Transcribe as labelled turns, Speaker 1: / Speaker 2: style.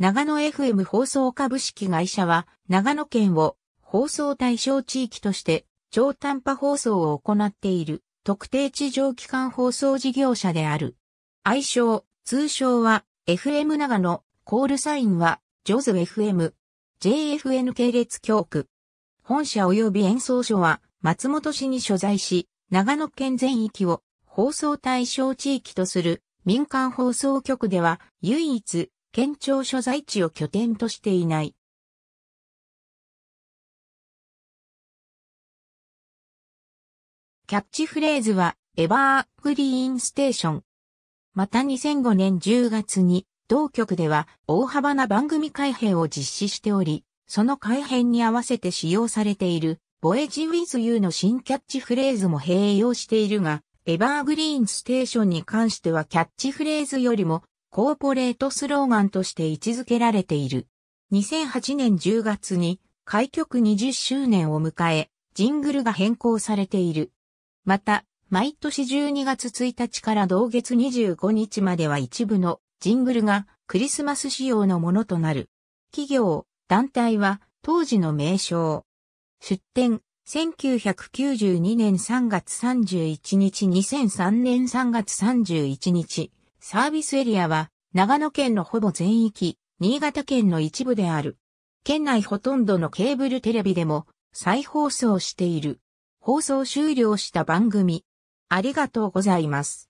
Speaker 1: 長野 FM 放送株式会社は、長野県を放送対
Speaker 2: 象地域として超短波放送を行っている特定地上機関放送事業者である。愛称、通称は FM 長野、コールサインはジョズ FM、JFN 系列教区。本社及び演奏所は松本市に所在し、長野県全域を放送対象地域とする民間放送局では唯一県庁
Speaker 1: 所在地を拠点としていない。キャッチフレーズは、エバーグ
Speaker 3: リ
Speaker 2: ーンステーション。また2005年10月に、同局では大幅な番組改編を実施しており、その改編に合わせて使用されている、ボエジウィズユーの新キャッチフレーズも併用しているが、エバーグリーンステーションに関してはキャッチフレーズよりもコーポレートスローガンとして位置づけられている。2008年10月に開局20周年を迎え、ジングルが変更されている。また、毎年12月1日から同月25日までは一部のジングルがクリスマス仕様のものとなる。企業、団体は当時の名称。出展、1992年3月31日2003年3月31日。サービスエリアは、長野県のほぼ全域、新潟県の一部である。県内ほとんどのケーブルテレビでも再
Speaker 1: 放送している。放送終了した番組。ありがとうございます。